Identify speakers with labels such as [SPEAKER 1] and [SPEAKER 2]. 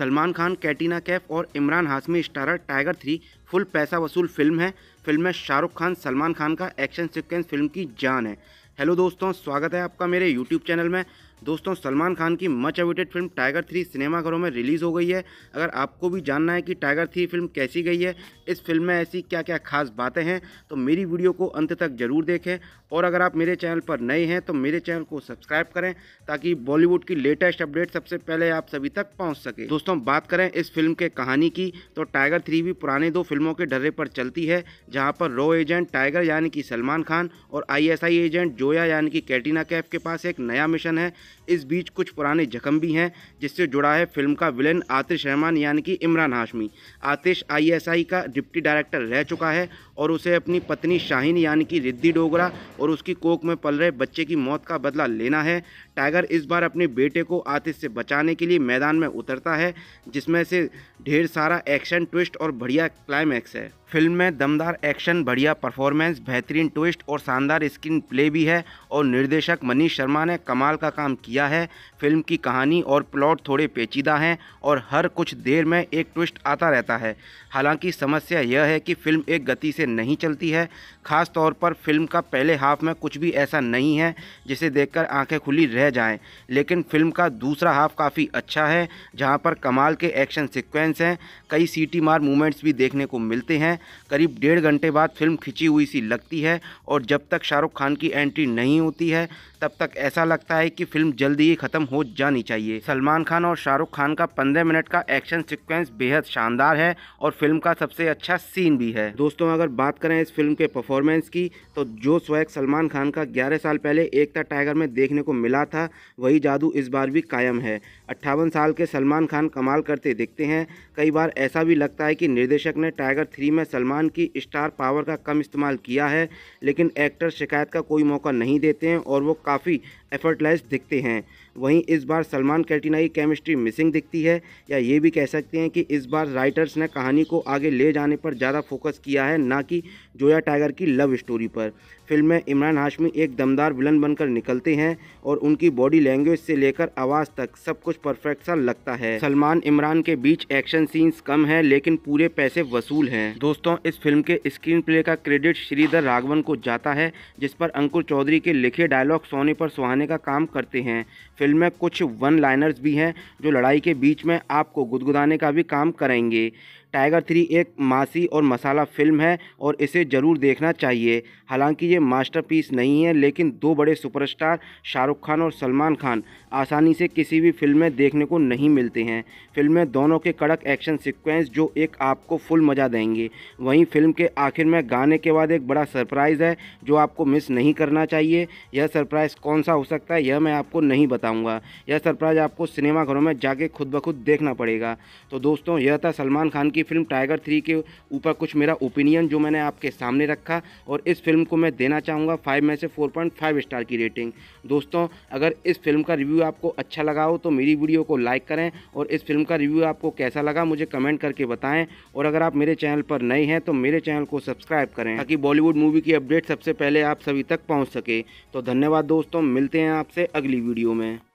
[SPEAKER 1] सलमान खान कैटीना कैफ और Imran Hashmi starrer Tiger three full पैसा वसूल फिल्म है फिल्म में शाहरुख खान सलमान खान का एक्शन सिक्वेंस फिल्म की जान है हेलो दोस्तों स्वागत है आपका मेरे यूट्यूब चैनल में दोस्तों सलमान खान की much awaited film Tiger three सिनेमाघरों में रिलीज़ हो गई है अगर आपको भी जानना है कि टाइगर थ्री फिल्म कैसी गई है इस फिल्म में ऐसी क्या क्या खास बातें हैं तो मेरी वीडियो को अंत तक ज़रूर देखें और अगर आप मेरे चैनल पर नए हैं तो मेरे चैनल को सब्सक्राइब करें ताकि बॉलीवुड की लेटेस्ट अपडेट सबसे पहले आप सभी तक पहुँच सके दोस्तों बात करें इस फिल्म के कहानी की तो टाइगर थ्री भी पुराने दो फिल्मों के डर्रे पर चलती है जहाँ पर रो एजेंट टाइगर यानी कि सलमान खान और आई एजेंट जोया यानी कि कैटीना कैफ के पास एक नया मिशन है इस बीच कुछ पुराने जख्म भी हैं जिससे जुड़ा है फिल्म का विलन आतिश रहमान यानी कि इमरान हाशमी आतिश आईएसआई का डिप्टी डायरेक्टर रह चुका है और उसे अपनी पत्नी शाहीन यानी कि रिद्धि डोगरा और उसकी कोक में पल रहे बच्चे की मौत का बदला लेना है टाइगर इस बार अपने बेटे को आतिश से बचाने के लिए मैदान में उतरता है जिसमें से ढेर सारा एक्शन ट्विस्ट और बढ़िया क्लाइमैक्स है फिल्म में दमदार एक्शन बढ़िया परफॉर्मेंस बेहतरीन ट्विस्ट और शानदार स्क्रीन प्ले भी है और निर्देशक मनीष शर्मा ने कमाल का काम किया है फिल्म की कहानी और प्लॉट थोड़े पेचीदा हैं और हर कुछ देर में एक ट्विस्ट आता रहता है हालांकि समस्या यह है कि फिल्म एक गति से नहीं चलती है ख़ास तौर पर फिल्म का पहले हाफ में कुछ भी ऐसा नहीं है जिसे देख कर खुली रह जाएँ लेकिन फिल्म का दूसरा हाफ काफ़ी अच्छा है जहाँ पर कमाल के एक्शन सिक्वेंस हैं कई सीटी मार मूवमेंट्स भी देखने को मिलते हैं करीब डेढ़ घंटे बाद फिल्म खिंची हुई सी लगती है और जब तक शाहरुख खान की एंट्री नहीं होती है तब तक ऐसा लगता है कि फिल्म जल्दी ही खत्म हो जानी चाहिए सलमान खान और शाहरुख खान का 15 मिनट का एक्शन सीक्वेंस बेहद शानदार है और फिल्म का सबसे अच्छा सीन भी है दोस्तों अगर बात करें इस फिल्म के परफॉर्मेंस की तो जो स्वैग सलमान खान का ग्यारह साल पहले एकता टाइगर में देखने को मिला था वही जादू इस बार भी कायम है अट्ठावन साल के सलमान खान कमाल करते दिखते हैं कई बार ऐसा भी लगता है कि निर्देशक ने टाइगर थ्री में सलमान की स्टार पावर का कम इस्तेमाल किया है लेकिन एक्टर शिकायत का कोई मौका नहीं देते हैं और वो काफ़ी एफर्टलेस दिखते हैं वहीं इस बार सलमान कैटिना की केमिस्ट्री मिसिंग दिखती है या ये भी कह सकते हैं कि इस बार राइटर्स ने कहानी को आगे ले जाने पर ज़्यादा फोकस किया है ना कि जोया टाइगर की लव स्टोरी पर फिल्म में इमरान हाशमी एक दमदार विलन बनकर निकलते हैं और उनकी बॉडी लैंग्वेज से लेकर आवाज़ तक सब कुछ परफेक्ट सा लगता है सलमान इमरान के बीच एक्शन सीन्स कम है लेकिन पूरे पैसे वसूल हैं दोस्तों इस फिल्म के स्क्रीन प्ले का क्रेडिट श्रीधर राघवन को जाता है जिस पर अंकुर चौधरी के लिखे डायलॉग सोने पर सुहाने बनाने का काम करते हैं फिल्म में कुछ वन लाइनर्स भी हैं जो लड़ाई के बीच में आपको गुदगुदाने का भी काम करेंगे टाइगर थ्री एक मासी और मसाला फिल्म है और इसे ज़रूर देखना चाहिए हालांकि ये मास्टरपीस नहीं है लेकिन दो बड़े सुपरस्टार शाहरुख खान और सलमान खान आसानी से किसी भी फिल्म में देखने को नहीं मिलते हैं फिल्म में दोनों के कड़क एक्शन सीक्वेंस जो एक आपको फुल मज़ा देंगे वहीं फिल्म के आखिर में गाने के बाद एक बड़ा सरप्राइज़ है जो आपको मिस नहीं करना चाहिए यह सरप्राइज़ कौन सा हो सकता है यह मैं आपको नहीं बताऊंगा यह सरप्राइज़ आपको सिनेमाघरों में जाके खुद ब खुद देखना पड़ेगा तो दोस्तों यह था सलमान खान की फिल्म टाइगर थ्री के ऊपर कुछ मेरा ओपिनियन जो मैंने आपके सामने रखा और इस फिल्म को मैं देना चाहूँगा फाइव में से फोर स्टार की रेटिंग दोस्तों अगर इस फिल्म का रिव्यू आपको अच्छा लगा हो तो मेरी वीडियो को लाइक करें और इस फिल्म का रिव्यू आपको कैसा लगा मुझे कमेंट करके बताएं और अगर आप मेरे चैनल पर नए हैं तो मेरे चैनल को सब्सक्राइब करें ताकि बॉलीवुड मूवी की अपडेट सबसे पहले आप सभी तक पहुंच सके तो धन्यवाद दोस्तों मिलते हैं हैं आपसे अगली वीडियो में